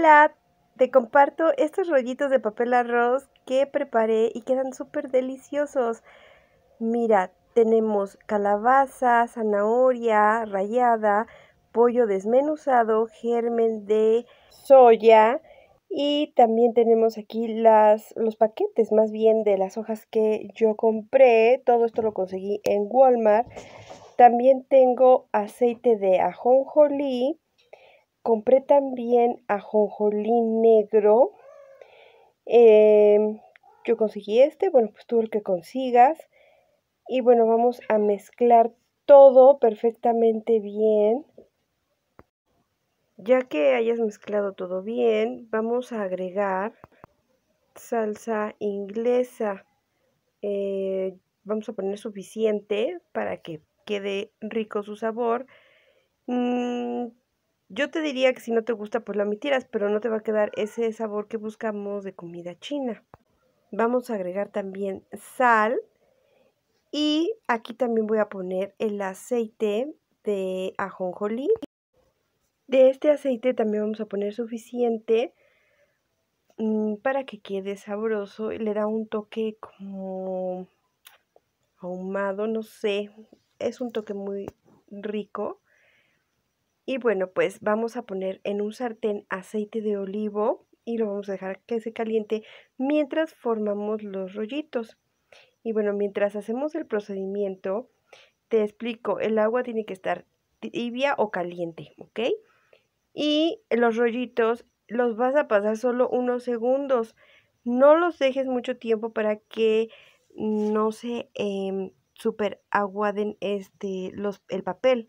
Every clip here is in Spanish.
Hola, te comparto estos rollitos de papel arroz que preparé y quedan súper deliciosos. Mira, tenemos calabaza, zanahoria rallada, pollo desmenuzado, germen de soya y también tenemos aquí los paquetes más bien de las hojas que yo compré. Todo esto lo conseguí en Walmart. También tengo aceite de ajonjolí Compré también ajonjolí negro. Em, yo conseguí este, bueno, pues tú el que consigas. Y bueno, vamos a mezclar todo perfectamente bien. Ya que hayas mezclado todo bien, vamos a agregar salsa inglesa. Eh, vamos a poner suficiente para que quede rico su sabor. Mm, yo te diría que si no te gusta, pues lo omitieras, pero no te va a quedar ese sabor que buscamos de comida china. Vamos a agregar también sal y aquí también voy a poner el aceite de ajonjolí. De este aceite también vamos a poner suficiente mm, para que quede sabroso y le da un toque como ahumado, no sé, es un toque muy rico. Y bueno, pues vamos a poner en un sartén aceite de olivo y lo vamos a dejar que se caliente mientras formamos los rollitos. Y bueno, mientras hacemos el procedimiento, te explico, el agua tiene que estar tibia o caliente, ¿ok? Y los rollitos los vas a pasar solo unos segundos. No los dejes mucho tiempo para que no se eh, em, aguaden este, los, el papel.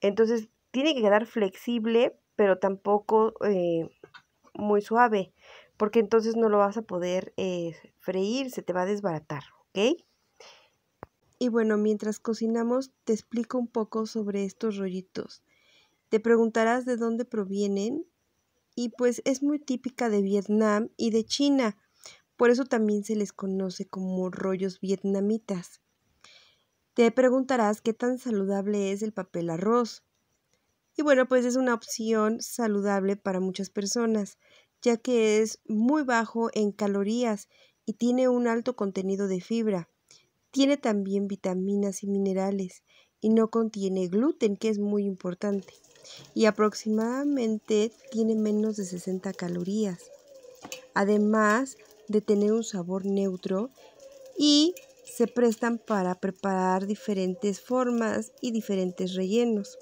Entonces tiene que quedar flexible, pero tampoco eh, muy suave, porque entonces no lo vas a poder eh, freír, se te va a desbaratar, ¿ok? Y bueno, mientras cocinamos, te explico un poco sobre estos rollitos. Te preguntarás de dónde provienen y pues es muy típica de Vietnam y de China, por eso también se les conoce como rollos vietnamitas. Te preguntarás qué tan saludable es el papel arroz. Y bueno, pues es una opción saludable para muchas personas, ya que es muy bajo en calorías y tiene un alto contenido de fibra. Tiene también vitaminas y minerales y no contiene gluten, que es muy importante. Y aproximadamente tiene menos de 60 calorías. Además de tener un sabor neutro y se prestan para preparar diferentes formas y diferentes rellenos.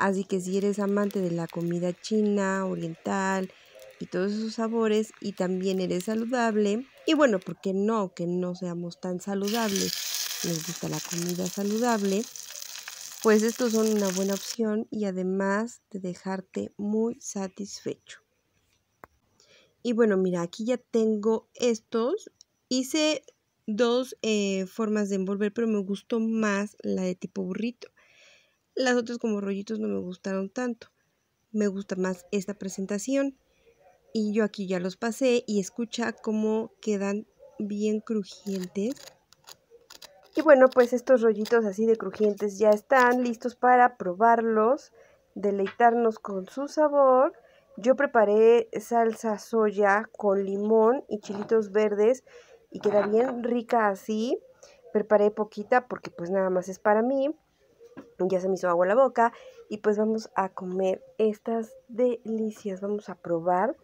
Así que si eres amante de la comida china, oriental y todos esos sabores y también eres saludable, y bueno, ¿por qué no? Que no seamos tan saludables, nos gusta la comida saludable, pues estos son una buena opción y además de dejarte muy satisfecho. Y bueno, mira, aquí ya tengo estos. Hice dos eh, formas de envolver, pero me gustó más la de tipo burrito. Las otras como rollitos no me gustaron tanto. Me gusta más esta presentación. Y yo aquí ya los pasé y escucha cómo quedan bien crujientes. Y bueno, pues estos rollitos así de crujientes ya están listos para probarlos, deleitarnos con su sabor. Yo preparé salsa soya con limón y chilitos verdes y queda bien rica así. Preparé poquita porque pues nada más es para mí ya se me hizo agua la boca y pues vamos a comer estas delicias, vamos a probar.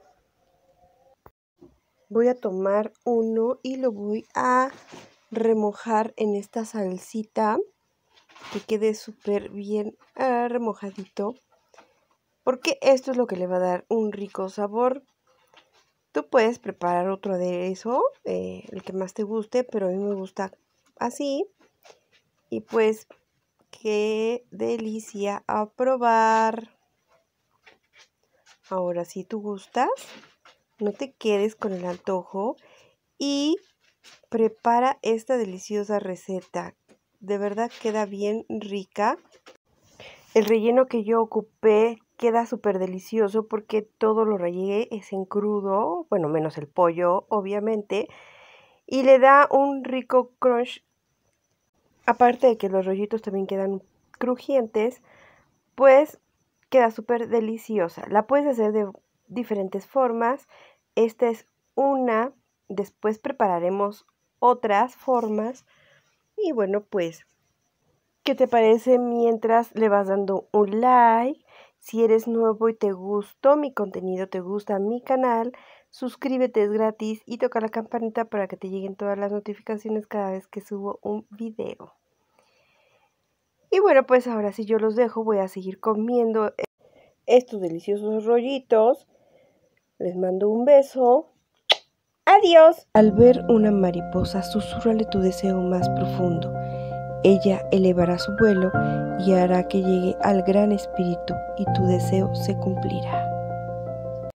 Voy a tomar uno y lo voy a remojar en esta salsita que quede súper bien ah, remojadito porque esto es lo que le va a dar un rico sabor. Tú puedes preparar otro aderezo, eso. Eh, el que más te guste, pero a mí me gusta así. Y pues Qué delicia a probar. Ahora, si tú gustas, no te quedes con el antojo y prepara esta deliciosa receta. De verdad queda bien rica. El relleno que yo ocupé queda súper delicioso porque todo lo rallé es en crudo, bueno, menos el pollo, obviamente, y le da un rico crunch aparte de que los rollitos también quedan crujientes, pues queda súper deliciosa. La puedes hacer de diferentes formas. Esta es una, después prepararemos otras formas. Y bueno, pues, ¿qué te parece mientras le vas dando un like? Si eres nuevo y te gustó mi contenido, te gusta mi canal, Suscríbete, es gratis y toca la campanita para que te lleguen todas las notificaciones cada vez que subo un video. Y bueno, pues ahora si yo los dejo, voy a seguir comiendo eh, estos deliciosos rollitos. Les mando un beso. Adiós. Al ver una mariposa, susurrale tu deseo más profundo. Ella elevará su vuelo y hará que llegue al gran espíritu y tu deseo se cumplirá.